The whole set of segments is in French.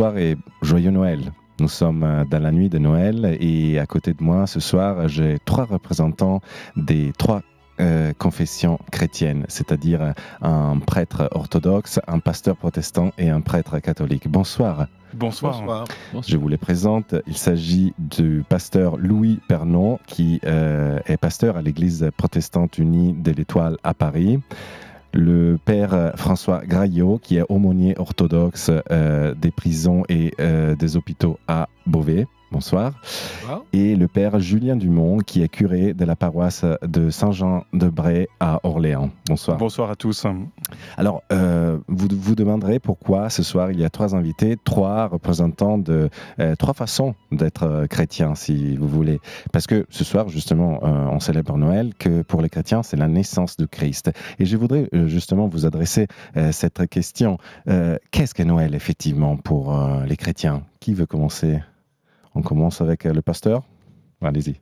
Bonsoir et joyeux Noël. Nous sommes euh, dans la nuit de Noël et à côté de moi ce soir, j'ai trois représentants des trois euh, confessions chrétiennes, c'est-à-dire euh, un prêtre orthodoxe, un pasteur protestant et un prêtre catholique. Bonsoir. Bonsoir. Je vous les présente. Il s'agit du pasteur Louis Pernon, qui est pasteur à l'église protestante unie de l'Étoile à Paris le père euh, François Graillot, qui est aumônier orthodoxe euh, des prisons et euh, des hôpitaux à Beauvais. Bonsoir. Et le père Julien Dumont, qui est curé de la paroisse de Saint-Jean-de-Bray à Orléans. Bonsoir. Bonsoir à tous. Alors, euh, vous vous demanderez pourquoi ce soir il y a trois invités, trois représentants de euh, trois façons d'être euh, chrétien, si vous voulez. Parce que ce soir, justement, on célèbre Noël, que pour les chrétiens, c'est la naissance de Christ. Et je voudrais justement vous adresser cette question. Qu'est-ce que Noël, effectivement, pour les chrétiens Qui veut commencer on commence avec euh, le pasteur. Allez-y.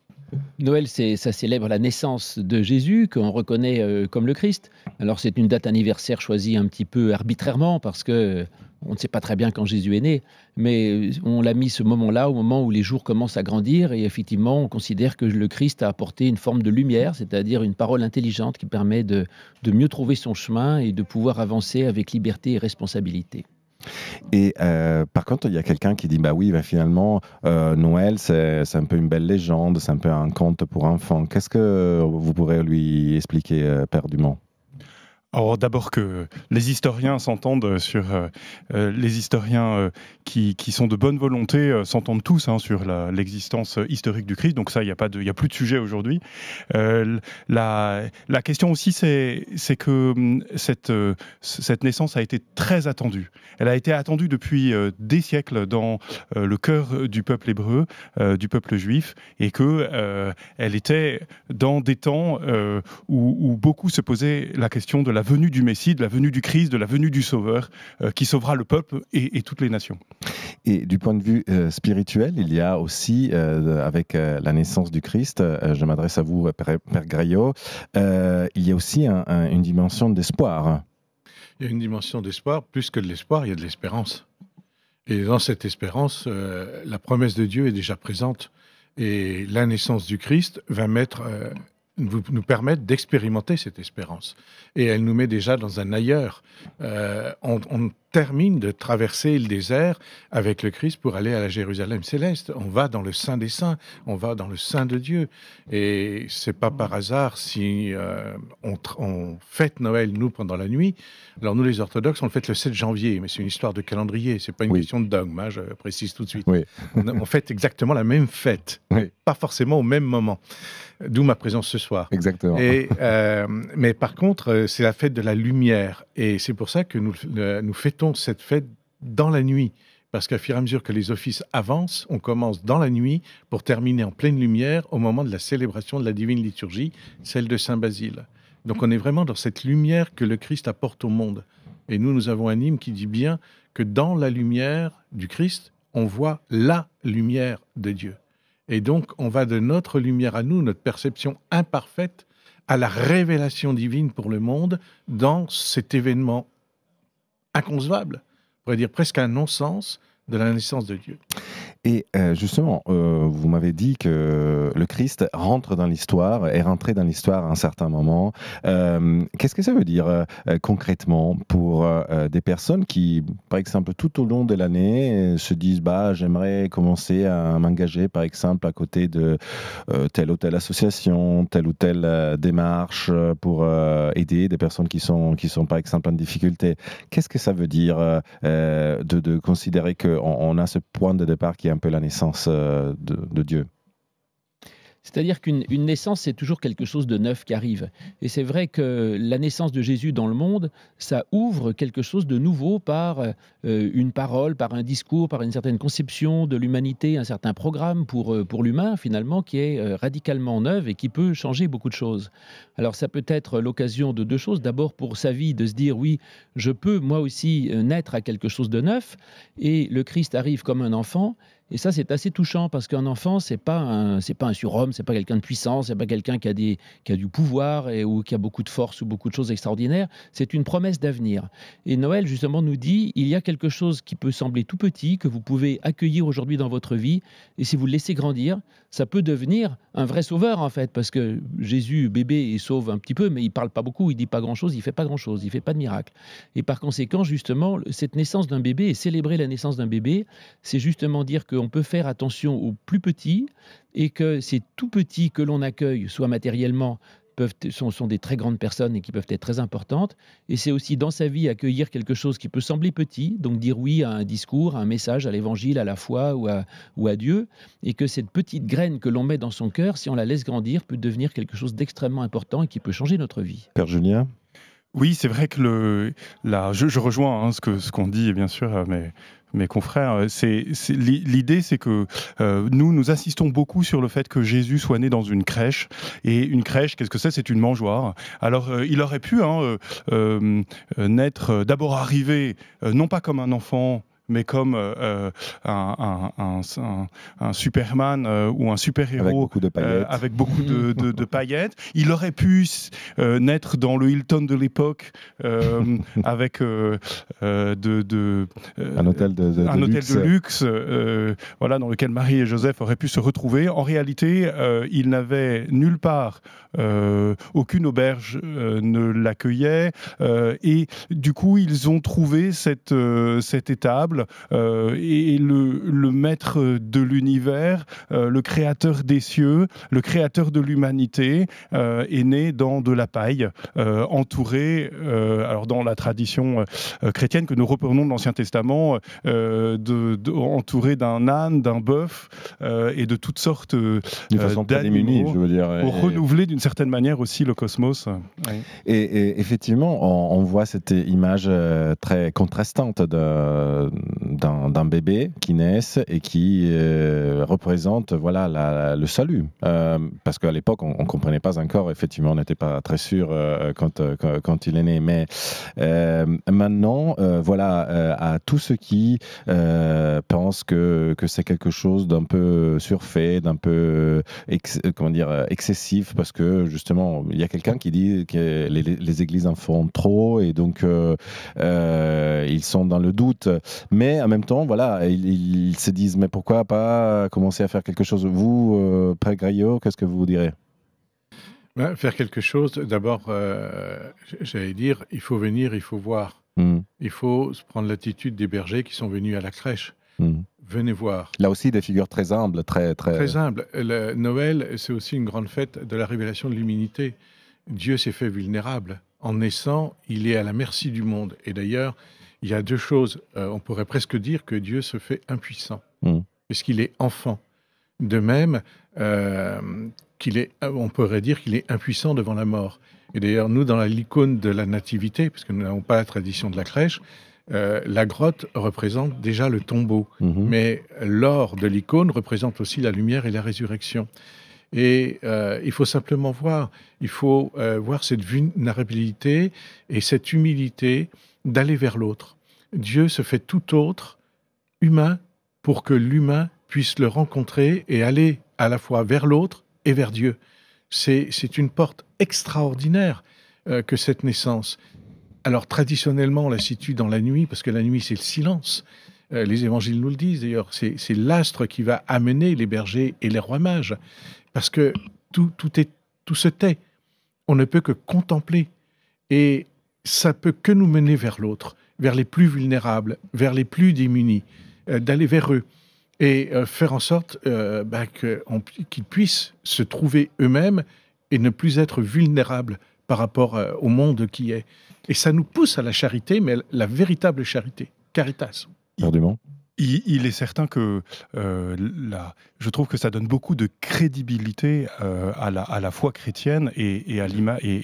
Noël, ça célèbre la naissance de Jésus, qu'on reconnaît euh, comme le Christ. Alors c'est une date anniversaire choisie un petit peu arbitrairement, parce que euh, on ne sait pas très bien quand Jésus est né, mais on l'a mis ce moment-là, au moment où les jours commencent à grandir, et effectivement, on considère que le Christ a apporté une forme de lumière, c'est-à-dire une parole intelligente qui permet de mieux trouver son chemin et de pouvoir avancer avec liberté et responsabilité. Et euh, par contre, il y a quelqu'un qui dit bah oui, ben, finalement, euh, Noël, c'est un peu une belle légende, c'est un peu un conte pour enfants. Qu'est-ce que vous pourrez lui expliquer, perdument? Père alors d'abord que les historiens s'entendent sur euh, euh, les historiens euh, qui, qui, sont de bonne volonté s'entendent tous hein, sur l'existence historique du Christ. Donc ça, il n'y a pas de, a plus de sujet aujourd'hui. La, la, question aussi, c'est que hum, cette, cette naissance a été très attendue. Elle a été attendue depuis des siècles dans le cœur du peuple hébreu, du peuple juif, et que elle était dans des temps où, où beaucoup se posaient la question de la la venue du Messie, de la venue du Christ, de la venue du Sauveur, euh, qui sauvera le peuple et, toutes les nations. Et du point de vue euh, spirituel, il y a aussi, euh, avec la naissance du Christ, je m'adresse à vous, Père, Graillot, il y a aussi une dimension d'espoir. Il y a une dimension d'espoir, plus que de l'espoir, il y a de l'espérance. Et dans cette espérance, la promesse de Dieu est déjà présente. Et la naissance du Christ va mettre nous, nous permettent d'expérimenter cette espérance. Et elle nous met déjà dans un ailleurs. Euh, on, on termine de traverser le désert avec le Christ pour aller à la Jérusalem céleste. On va dans le sein des Saints, on va dans le sein de Dieu. Et c'est pas par hasard si euh, on, fête Noël, nous, pendant la nuit. Alors nous, les orthodoxes, on le fête le 7 janvier, mais c'est une histoire de calendrier, c'est pas une question de dogme, hein, je précise tout de suite. on, on, fête exactement la même fête, pas forcément au même moment. D'où ma présence ce soir. Exactement. Et, euh, mais par contre, euh, c'est la fête de la lumière. Et c'est pour ça que nous, nous fêtons cette fête dans la nuit. Parce qu'à fur et à mesure que les offices avancent, on commence dans la nuit pour terminer en pleine lumière au moment de la célébration de la divine liturgie, celle de Saint Basile. Donc on est vraiment dans cette lumière que le Christ apporte au monde. Et nous, nous avons un hymne qui dit bien que dans la lumière du Christ, on voit la lumière de Dieu. Et donc, on va de notre lumière à nous, notre perception imparfaite, à la révélation divine pour le monde dans cet événement inconcevable, on pourrait dire presque un non-sens de la naissance de Dieu. Et euh, justement, euh, vous m'avez dit que le Christ rentre dans l'histoire, est rentré dans l'histoire à un certain moment. Euh, qu'est-ce que ça veut dire concrètement pour des personnes qui, par exemple, tout au long de l'année, se disent bah, j'aimerais commencer à m'engager, par exemple, à côté de telle ou telle association, telle ou telle démarche pour aider des personnes qui sont, qui sont, par exemple, en difficulté. Qu'est-ce que ça veut dire de, considérer qu'on on a ce point de départ qui un peu la naissance euh, de, Dieu. C'est-à-dire qu'une naissance, c'est toujours quelque chose de neuf qui arrive. Et c'est vrai que la naissance de Jésus dans le monde, ça ouvre quelque chose de nouveau par euh, une parole, par un discours, par une certaine conception de l'humanité, un certain programme pour, euh, pour l'humain, finalement, qui est radicalement neuf et qui peut changer beaucoup de choses. Alors ça peut être l'occasion de deux choses. D'abord, pour sa vie, de se dire, oui, je peux moi aussi naître à quelque chose de neuf. Et le Christ arrive comme un enfant et ça, c'est assez touchant parce qu'un enfant, c'est pas un, c'est pas un surhomme, c'est pas quelqu'un de puissant, c'est pas quelqu'un qui a des, qui a du pouvoir et ou qui a beaucoup de force ou beaucoup de choses extraordinaires. C'est une promesse d'avenir. Et Noël justement nous dit, il y a quelque chose qui peut sembler tout petit que vous pouvez accueillir aujourd'hui dans votre vie, et si vous le laissez grandir, ça peut devenir un vrai sauveur en fait, parce que Jésus bébé il sauve un petit peu, mais il parle pas beaucoup, il dit pas grand chose, il fait pas grand chose, il fait pas de miracle. Et par conséquent, justement, cette naissance d'un bébé et célébrer la naissance d'un bébé, c'est justement dire que on peut faire attention aux plus petits et que ces tout petits que l'on accueille, soit matériellement, sont, des très grandes personnes et qui peuvent être très importantes. Et c'est aussi dans sa vie accueillir quelque chose qui peut sembler petit, donc dire oui à un discours, à un message, à l'évangile, à la foi ou à, Dieu, et que cette petite graine que l'on met dans son cœur, si on la laisse grandir, peut devenir quelque chose d'extrêmement important et qui peut changer notre vie. Père Julien oui, c'est vrai que le, la, je, rejoins hein, ce qu'on ce qu'on dit, bien sûr, mais mes confrères, euh, l'idée, c'est que euh, nous, nous insistons beaucoup sur le fait que Jésus soit né dans une crèche. Et une crèche, qu'est-ce que c'est C'est une mangeoire. Alors, euh, il aurait pu hein, naître, d'abord arriver, non pas comme un enfant mais comme euh, euh, un, un, Superman euh, ou un super-héros avec beaucoup de paillettes. Il aurait pu naître dans le Hilton de l'époque avec de, un hôtel de, luxe, voilà, dans lequel Marie et Joseph auraient pu se retrouver. En réalité, il n'avait nulle part, aucune auberge ne l'accueillait, et du coup, ils ont trouvé cette, cette étable euh, et, le, maître de l'univers, euh, le créateur des cieux, le créateur de l'humanité euh, est né dans de la paille, entouré, alors dans la tradition chrétienne que nous reprenons de l'Ancien Testament, de, entouré d'un âne, d'un bœuf et de toutes sortes d'animaux pour renouveler d'une certaine manière aussi le cosmos. Et, effectivement, on, voit cette image très contrastante de, d'un bébé qui naisse et qui euh, représente voilà le salut. Euh, parce qu'à l'époque, on ne comprenait pas encore, effectivement, on n'était pas très sûr euh, quand, quand, il est né. Mais maintenant, voilà, à tous ceux qui pensent que, que c'est quelque chose d'un peu surfait, d'un peu comment dire, excessif, parce que justement, il y a quelqu'un qui dit que les, les, églises en font trop et donc ils sont dans le doute. Mais mais en même temps, voilà, ils, se disent mais pourquoi pas commencer à faire quelque chose Vous, euh, graillot qu'est-ce que vous direz ben, Faire quelque chose, d'abord, euh, j'allais dire, il faut venir, il faut voir. Hmm. Il faut prendre l'attitude des bergers qui sont venus à la crèche. Hmm. Venez voir. Là aussi, des figures très humbles, très... Très, très humbles. Noël, c'est aussi une grande fête de la révélation de l'humanité. Dieu s'est fait vulnérable. En naissant, il est à la merci du monde. Et d'ailleurs, il y a deux choses. Euh, on pourrait presque dire que Dieu se fait impuissant, hmm. puisqu'il est enfant. De même, euh, qu'il est, euh, on pourrait dire qu'il est impuissant devant la mort. Et d'ailleurs, nous, dans l'icône de la nativité, puisque nous n'avons pas la tradition de la crèche, la grotte représente déjà le tombeau, mhm. mais l'or de l'icône représente aussi la lumière et la résurrection. Et il faut simplement voir, il faut voir cette vulnérabilité et cette humilité d'aller vers l'autre. Dieu se fait tout autre, humain, pour que l'humain puisse le rencontrer et aller à la fois vers l'autre et vers Dieu. C'est une porte extraordinaire euh, que cette naissance. Alors traditionnellement, on la situe dans la nuit, parce que la nuit, c'est le silence. Euh, les évangiles nous le disent d'ailleurs, c'est l'astre qui va amener les bergers et les rois mages, parce que tout, tout, est, tout se tait. On ne peut que contempler. Et ça peut que nous mener vers l'autre, vers les plus vulnérables, vers les plus démunis, euh, d'aller vers eux et euh, faire en sorte euh, ben, qu'ils puissent se trouver eux-mêmes et ne plus être vulnérables par rapport au monde qui est. Et ça nous pousse à la charité, mais la véritable charité, caritas il, est certain que euh, je trouve que ça donne beaucoup de crédibilité euh, à, la, à, la, foi chrétienne et,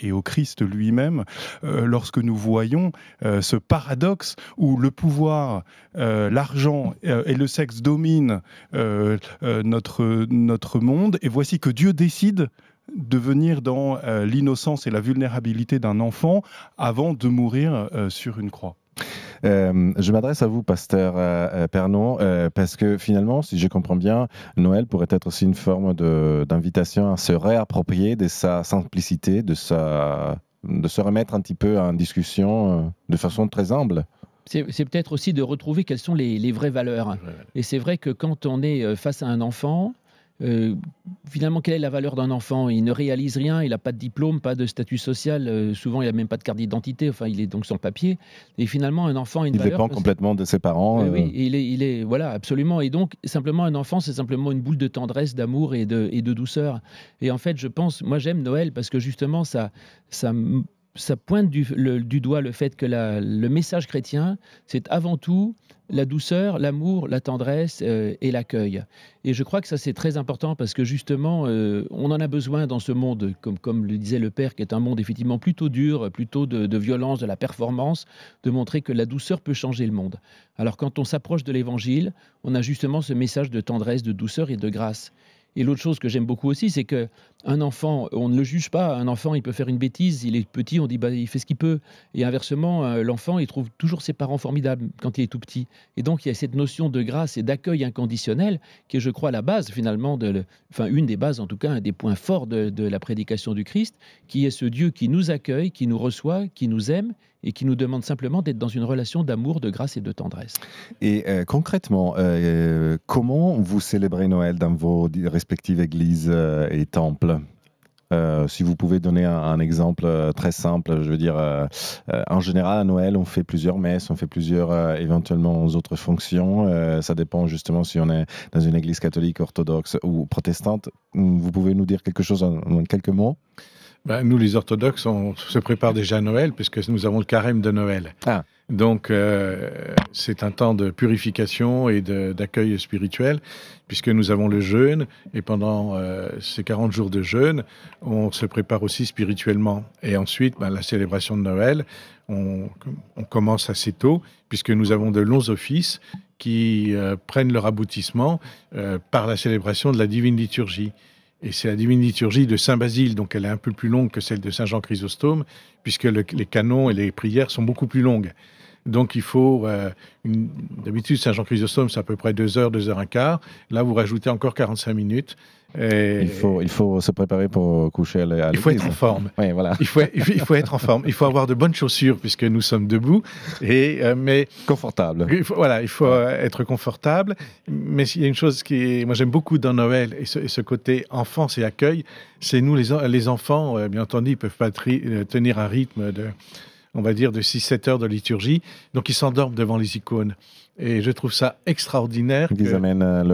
et, au Christ lui-même euh, lorsque nous voyons ce paradoxe où le pouvoir, l'argent et le sexe dominent notre, notre monde et voici que Dieu décide de venir dans l'innocence et la vulnérabilité d'un enfant avant de mourir sur une croix. Euh, je m'adresse à vous, pasteur euh, euh, Pernon, parce que finalement, si je comprends bien, Noël pourrait être aussi une forme d'invitation à se réapproprier de sa simplicité, de, de se remettre un petit peu en discussion de façon très humble. C'est peut-être aussi de retrouver quelles sont les vraies valeurs. Et c'est vrai que quand on est face à un enfant, euh, finalement, quelle est la valeur d'un enfant Il ne réalise rien, il n'a pas de diplôme, pas de statut social, euh, souvent il n'a même pas de carte d'identité, enfin il est donc sans papier. Et finalement, un enfant il valeur. Il dépend complètement de ses parents. Oui, euh. il est, il est, voilà, absolument. Et donc, simplement, un enfant, c'est simplement une boule de tendresse, d'amour et de, et de douceur. Et en fait, je pense, moi j'aime Noël parce que justement, ça, ça ça pointe du, doigt le fait que le message chrétien, c'est avant tout la douceur, l'amour, la tendresse euh, et l'accueil. Et je crois que ça, c'est très important parce que justement, euh, on en a besoin dans ce monde, comme, le disait le Père, qui est un monde effectivement plutôt dur, plutôt de violence, de la performance, de montrer que la douceur peut changer le monde. Alors quand on s'approche de l'Évangile, on a justement ce message de tendresse, de douceur et de grâce. Et l'autre chose que j'aime beaucoup aussi, c'est que un enfant, on ne le juge pas. Un enfant, il peut faire une bêtise. Il est petit, on dit bah, il fait ce qu'il peut. Et inversement, euh, l'enfant, il trouve toujours ses parents formidables quand il est tout petit. Et donc, il y a cette notion de grâce et d'accueil inconditionnel qui est, je crois, la base finalement de, enfin une des bases en tout cas, un des points forts de la prédication du Christ, qui est ce Dieu qui nous accueille, qui nous reçoit, qui nous aime et qui nous demande simplement d'être dans une relation d'amour, de grâce et de tendresse. Et euh, concrètement, euh, euh, comment vous célébrez Noël dans vos respectives églises et temples si vous pouvez donner un, exemple très simple, je veux dire, en général, à Noël, on fait plusieurs messes, on fait plusieurs éventuellement autres fonctions. ça dépend justement si on est dans une église catholique, orthodoxe ou protestante. Vous pouvez nous dire quelque chose en quelques mots ben, nous, les orthodoxes, on se prépare déjà à Noël, puisque nous avons le carême de Noël. Ah. Donc, euh, c'est un temps de purification et d'accueil spirituel, puisque nous avons le jeûne, et pendant euh, ces 40 jours de jeûne, on se prépare aussi spirituellement. Et ensuite, ben, la célébration de Noël, on, commence assez tôt, puisque nous avons de longs offices qui euh, prennent leur aboutissement par la célébration de la divine liturgie. Et c'est la divine liturgie de Saint Basile, donc elle est un peu plus longue que celle de Saint Jean Chrysostome, puisque les canons et les prières sont beaucoup plus longues. Donc il faut, euh, d'habitude Saint-Jean-Chrysostome, c'est à peu près 2 heures, 2 heures un quart. Là, vous rajoutez encore 45 minutes. Il, faut, il faut se préparer pour coucher à l'église. Il faut être en forme. voilà. il, faut, il faut être en forme. Il faut avoir de bonnes chaussures puisque nous sommes debout. Et, euh, mais... Confortable. voilà, il faut euh, être confortable. Mais il y a une chose qui Moi, j'aime beaucoup dans Noël et ce, côté enfance et accueil. C'est nous, les, les enfants, bien entendu, ils ne peuvent pas tenir un rythme de on va dire, de 6-7 heures de liturgie. Donc ils s'endorment devant les icônes. Et je trouve ça extraordinaire. Ils euh, euh, amènent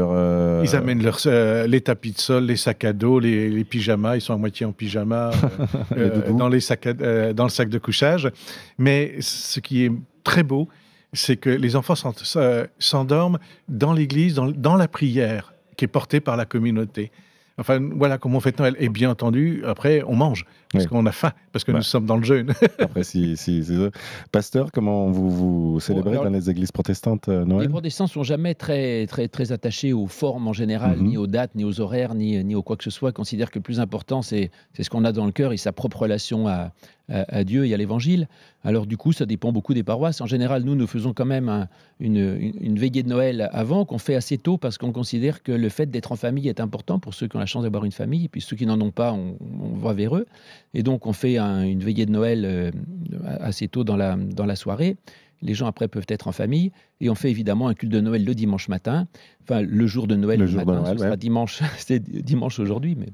leur. Euh, les tapis de sol, les sacs à dos, les, pyjamas. Ils sont à moitié en pyjama dans, les sacs dans le sac de couchage. Mais ce qui est très beau, c'est que les enfants s'endorment dans l'église, dans, dans la prière qui est portée par la communauté. Enfin, voilà comment on fête Noël. Et bien entendu, après, on mange, parce qu'on a faim, parce que nous sommes dans le jeûne. après, si, si, Pasteur, comment vous, vous célébrez dans les églises protestantes euh, Noël Les protestants sont jamais très, très, très attachés aux formes en général, mhm. ni aux dates, ni aux horaires, ni, ni au quoi que ce soit. Ils considèrent que le plus important, c'est ce qu'on a dans le cœur et sa propre relation à, à, Dieu et à l'Évangile. Alors du coup, ça dépend beaucoup des paroisses. En général, nous, nous faisons quand même une, veillée de Noël avant, qu'on fait assez tôt parce qu'on considère que le fait d'être en famille est important pour ceux qui ont la chance d'avoir une famille, et puis ceux qui n'en ont pas, on, on, va vers eux. Et donc, on fait une veillée de Noël euh, assez tôt dans la, dans la soirée. Les gens après peuvent être en famille et on fait évidemment un culte de Noël le dimanche matin, enfin le jour de Noël le, jour de Noël, ce dimanche, c'est dimanche aujourd'hui, mais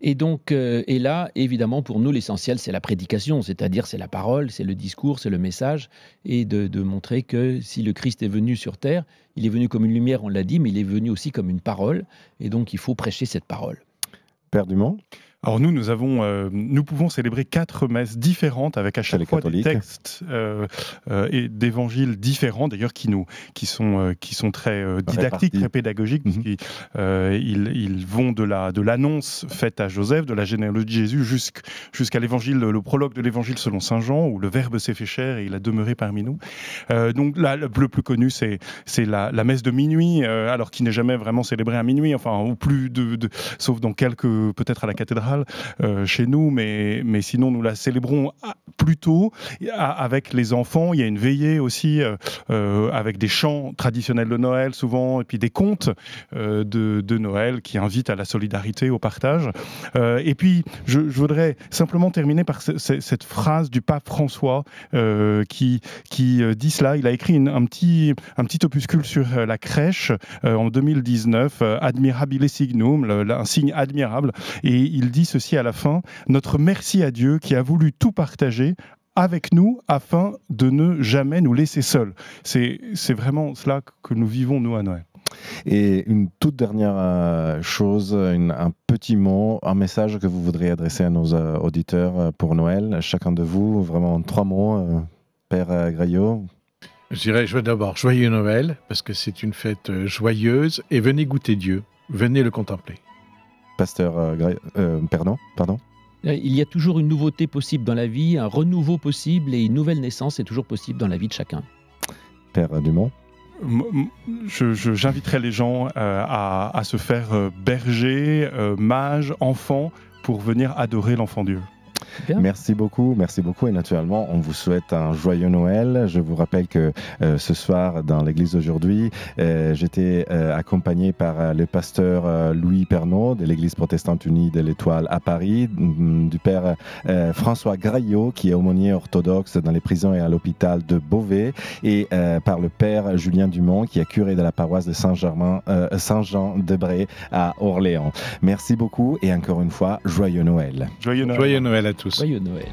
et donc, euh, et là, évidemment, pour nous, l'essentiel, c'est la prédication, c'est-à-dire c'est la parole, c'est le discours, c'est le message, et de, de, montrer que si le Christ est venu sur terre, il est venu comme une lumière, on l'a dit, mais il est venu aussi comme une parole, et donc il faut prêcher cette parole. Père Dumont alors nous, nous avons, euh, nous pouvons célébrer quatre messes différentes avec à chaque fois des textes euh, euh, et d'évangiles différents, d'ailleurs qui nous, qui sont, euh, qui sont très didactiques, très pédagogiques, mhm. ils, ils, vont de la, de l'annonce faite à Joseph, de la généalogie de Jésus jusqu'à l'évangile, le prologue de l'évangile selon saint Jean, où le Verbe s'est fait chair et il a demeuré parmi nous. donc là, le plus connu, c'est c'est la, la, messe de minuit, alors qui n'est jamais vraiment célébrée à minuit, enfin ou plus de sauf dans quelques, peut-être à la cathédrale euh, chez nous, mais, mais sinon nous la célébrons plus tôt avec les enfants. Il y a une veillée aussi euh, euh, avec des chants traditionnels de Noël souvent, et puis des contes de, de, Noël qui invitent à la solidarité, au partage. et puis je, voudrais simplement terminer par cette phrase du pape François qui, qui dit cela. Il a écrit un, petit, un petit opuscule sur la crèche en 2019, Admirabile Signum, un signe admirable. Et il dit ceci à la fin, notre merci à Dieu qui a voulu tout partager avec nous afin de ne jamais nous laisser seuls. C'est vraiment cela que nous vivons, nous, à Noël. Et une toute dernière euh, chose, un petit mot, un message que vous voudriez adresser à nos euh, auditeurs euh, pour Noël, chacun de vous, vraiment trois mots, Père Graillot. Je dirais d'abord joyeux Noël, parce que c'est une fête joyeuse, et venez goûter Dieu, venez le contempler. Pasteur euh, euh, Perdant, pardon. Euh, il y a toujours une nouveauté possible dans la vie, un renouveau possible et une nouvelle naissance est toujours possible dans la vie de chacun. Père Dumont J'inviterai les gens à, à, se faire berger, mages, mage, enfant, pour venir adorer l'enfant Dieu. Merci beaucoup, merci beaucoup. Et naturellement, on vous souhaite un joyeux Noël. Je vous rappelle que euh, ce soir, dans l'église d'aujourd'hui, euh, j'étais euh, accompagné par le pasteur Louis Pernaud de l'église protestante unie de l'Étoile à Paris, mm, du père François Graillot, qui est aumônier orthodoxe dans les prisons et à l'hôpital de Beauvais, et par le père Julien Dumont, qui est curé de la paroisse de Saint-Germain, Saint-Jean-de-Bray à Orléans. Merci beaucoup et encore une fois, joyeux Noël. Joyeux Noël. Joyeux Noël Noël à tous. Joyeux Noël.